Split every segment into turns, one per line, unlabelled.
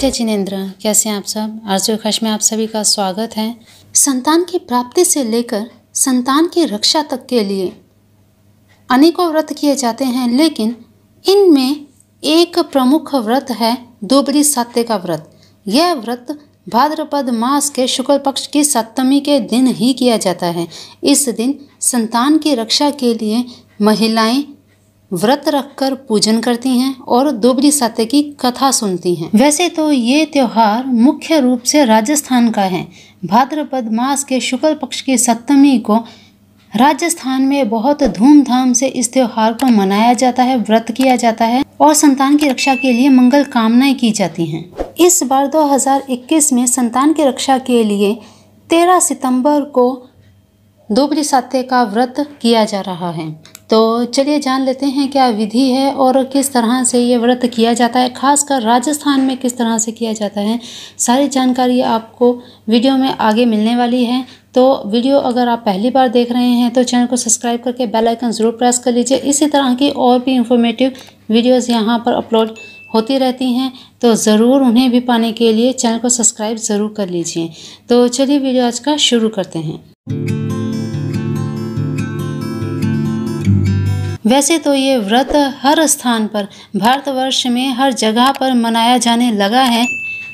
जय जिनेन्द्र कैसे हैं आप सब आज खश में आप सभी का स्वागत है संतान की प्राप्ति से लेकर संतान की रक्षा तक के लिए अनेकों व्रत किए जाते हैं लेकिन इनमें एक प्रमुख व्रत है दोबरी सत्य का व्रत यह व्रत भाद्रपद मास के शुक्ल पक्ष की सप्तमी के दिन ही किया जाता है इस दिन संतान की रक्षा के लिए महिलाएं व्रत रखकर पूजन करती हैं और दोबरी सत्य की कथा सुनती हैं वैसे तो ये त्यौहार मुख्य रूप से राजस्थान का है भाद्रपद मास के शुक्ल पक्ष की सप्तमी को राजस्थान में बहुत धूमधाम से इस त्यौहार को मनाया जाता है व्रत किया जाता है और संतान की रक्षा के लिए मंगल कामनाएं की जाती हैं इस बार 2021 में संतान की रक्षा के लिए 13 सितंबर को दोपहरी सत्य का व्रत किया जा रहा है चलिए जान लेते हैं क्या विधि है और किस तरह से ये व्रत किया जाता है खासकर राजस्थान में किस तरह से किया जाता है सारी जानकारी आपको वीडियो में आगे मिलने वाली है तो वीडियो अगर आप पहली बार देख रहे हैं तो चैनल को सब्सक्राइब करके बेल आइकन ज़रूर प्रेस कर लीजिए इसी तरह की और भी इंफॉर्मेटिव वीडियोस यहाँ पर अपलोड होती रहती हैं तो ज़रूर उन्हें भी पाने के लिए चैनल को सब्सक्राइब ज़रूर कर लीजिए तो चलिए वीडियो आज का शुरू करते हैं वैसे तो ये व्रत हर स्थान पर भारतवर्ष में हर जगह पर मनाया जाने लगा है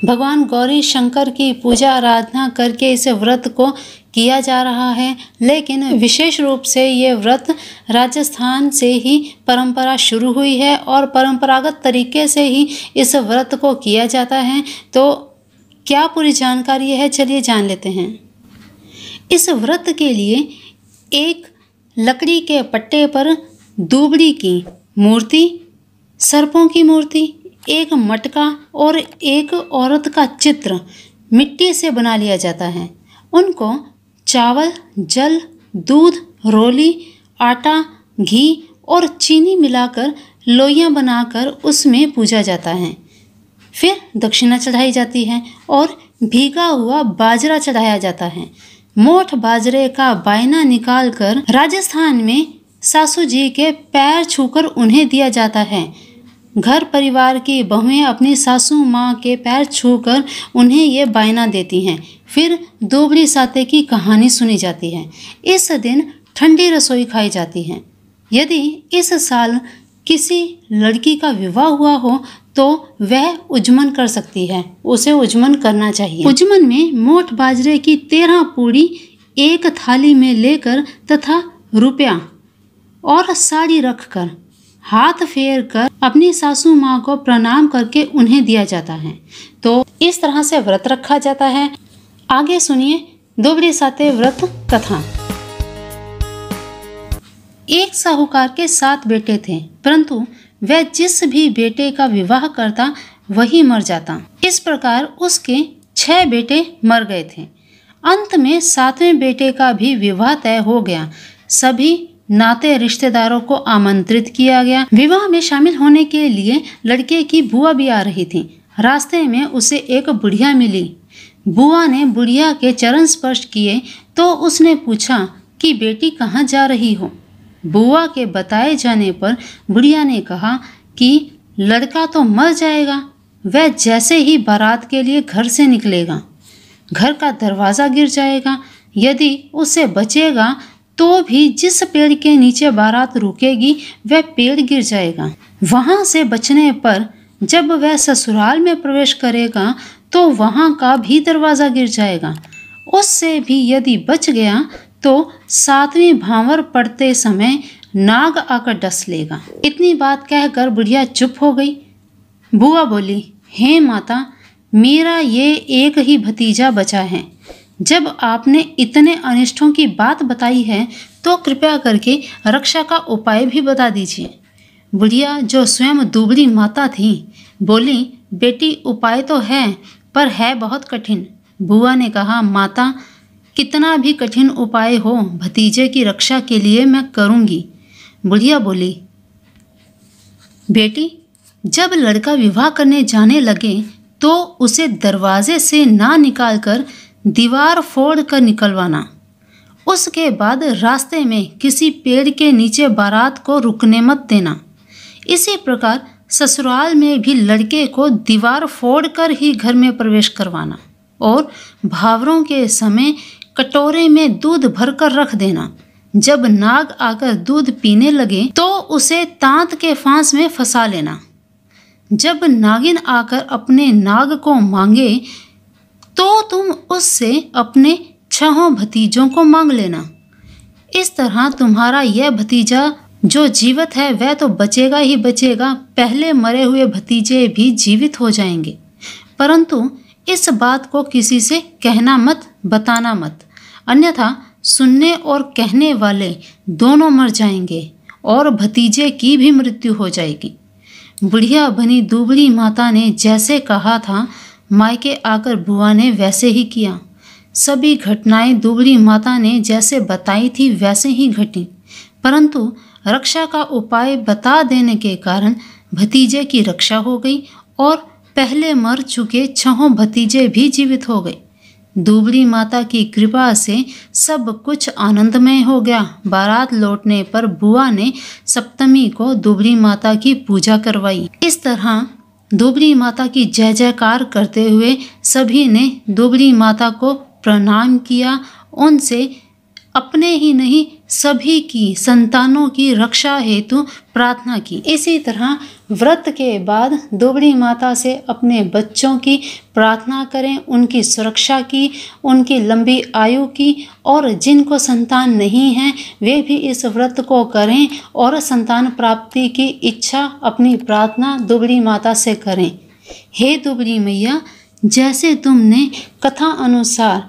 भगवान गौरी शंकर की पूजा आराधना करके इस व्रत को किया जा रहा है लेकिन विशेष रूप से ये व्रत राजस्थान से ही परंपरा शुरू हुई है और परंपरागत तरीके से ही इस व्रत को किया जाता है तो क्या पूरी जानकारी है चलिए जान लेते हैं इस व्रत के लिए एक लकड़ी के पट्टे पर दुबड़ी की मूर्ति सर्पों की मूर्ति एक मटका और एक औरत का चित्र मिट्टी से बना लिया जाता है उनको चावल जल दूध रोली आटा घी और चीनी मिलाकर लोइयाँ बनाकर उसमें पूजा जाता है फिर दक्षिणा चढ़ाई जाती है और भीगा हुआ बाजरा चढ़ाया जाता है मोठ बाजरे का बायना निकालकर राजस्थान में सासू जी के पैर छूकर उन्हें दिया जाता है घर परिवार की बहुएं अपनी सासू माँ के पैर छूकर उन्हें ये बायना देती हैं फिर दोबरी साते की कहानी सुनी जाती है इस दिन ठंडी रसोई खाई जाती है यदि इस साल किसी लड़की का विवाह हुआ हो तो वह उजमन कर सकती है उसे उजमन करना चाहिए उजमन में मोट बाजरे की तेरह पूड़ी एक थाली में लेकर तथा रुपया और साड़ी रखकर हाथ फेर कर अपनी सासू माँ को प्रणाम करके उन्हें दिया जाता है तो इस तरह से व्रत रखा जाता है आगे सुनिए दोबड़ी साते व्रत कथा एक साहूकार के सात बेटे थे परंतु वह जिस भी बेटे का विवाह करता वही मर जाता इस प्रकार उसके छह बेटे मर गए थे अंत में सातवें बेटे का भी विवाह तय हो गया सभी नाते रिश्तेदारों को आमंत्रित किया गया विवाह में शामिल होने के लिए लड़के की बुआ भी आ रही थी रास्ते में उसे एक बुढ़िया मिली बुआ ने बुढ़िया के चरण स्पर्श किए तो उसने पूछा कि बेटी कहाँ जा रही हो बुआ के बताए जाने पर बुढ़िया ने कहा कि लड़का तो मर जाएगा वह जैसे ही बारात के लिए घर से निकलेगा घर का दरवाज़ा गिर जाएगा यदि उससे बचेगा तो भी जिस पेड़ के नीचे बारात रुकेगी वह पेड़ गिर जाएगा वहाँ से बचने पर जब वह ससुराल में प्रवेश करेगा तो वहाँ का भी दरवाज़ा गिर जाएगा उससे भी यदि बच गया तो सातवीं भावर पड़ते समय नाग आकर डस लेगा इतनी बात कहकर बुढ़िया चुप हो गई बुआ बोली हे माता मेरा ये एक ही भतीजा बचा है जब आपने इतने अनिष्टों की बात बताई है तो कृपया करके रक्षा का उपाय भी बता दीजिए बुढ़िया जो स्वयं दुबली माता थी बोली बेटी उपाय तो है पर है बहुत कठिन बुआ ने कहा माता कितना भी कठिन उपाय हो भतीजे की रक्षा के लिए मैं करूँगी बुढ़िया बोली बेटी जब लड़का विवाह करने जाने लगे तो उसे दरवाजे से ना निकालकर दीवार फोड़ कर निकलवाना उसके बाद रास्ते में किसी पेड़ के नीचे बारात को रुकने मत देना इसी प्रकार ससुराल में भी लड़के को दीवार फोड़कर ही घर में प्रवेश करवाना और भावरों के समय कटोरे में दूध भरकर रख देना जब नाग आकर दूध पीने लगे तो उसे तांत के फांस में फंसा लेना जब नागिन आकर अपने नाग को मांगे तो तुम उससे अपने छहों भतीजों को मांग लेना इस तरह तुम्हारा यह भतीजा जो जीवित है वह तो बचेगा ही बचेगा पहले मरे हुए भतीजे भी जीवित हो जाएंगे परंतु इस बात को किसी से कहना मत बताना मत अन्यथा सुनने और कहने वाले दोनों मर जाएंगे और भतीजे की भी मृत्यु हो जाएगी बुढ़िया बनी दुबली माता ने जैसे कहा था मायके आकर बुआ ने वैसे ही किया सभी घटनाएं दुबली माता ने जैसे बताई थी वैसे ही घटी परंतु रक्षा का उपाय बता देने के कारण भतीजे की रक्षा हो गई और पहले मर चुके छहों भतीजे भी जीवित हो गए दुबली माता की कृपा से सब कुछ आनंदमय हो गया बारात लौटने पर बुआ ने सप्तमी को दुबली माता की पूजा करवाई इस तरह दुबरी माता की जय जयकार करते हुए सभी ने दुबरी माता को प्रणाम किया उनसे अपने ही नहीं सभी की संतानों की रक्षा हेतु प्रार्थना की इसी तरह व्रत के बाद दुबड़ी माता से अपने बच्चों की प्रार्थना करें उनकी सुरक्षा की उनकी लंबी आयु की और जिनको संतान नहीं है वे भी इस व्रत को करें और संतान प्राप्ति की इच्छा अपनी प्रार्थना दुबड़ी माता से करें हे दुबड़ी मैया जैसे तुमने कथा अनुसार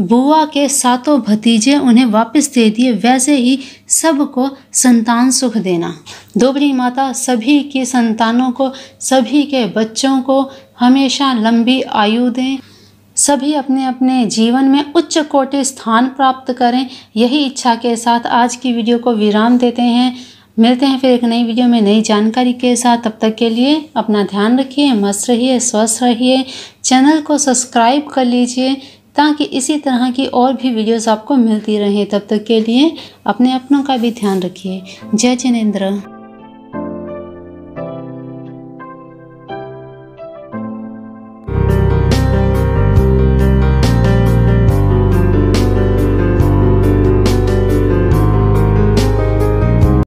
बुआ के सातों भतीजे उन्हें वापस दे दिए वैसे ही सबको संतान सुख देना दोबरी माता सभी के संतानों को सभी के बच्चों को हमेशा लंबी आयु दें सभी अपने अपने जीवन में उच्च कोटि स्थान प्राप्त करें यही इच्छा के साथ आज की वीडियो को विराम देते हैं मिलते हैं फिर एक नई वीडियो में नई जानकारी के साथ तब तक के लिए अपना ध्यान रखिए मस्त रहिए स्वस्थ रहिए चैनल को सब्सक्राइब कर लीजिए ताकि इसी तरह की और भी वीडियोस आपको मिलती रहें तब तक के लिए अपने अपनों का भी ध्यान रखिए जय जिनेन्द्र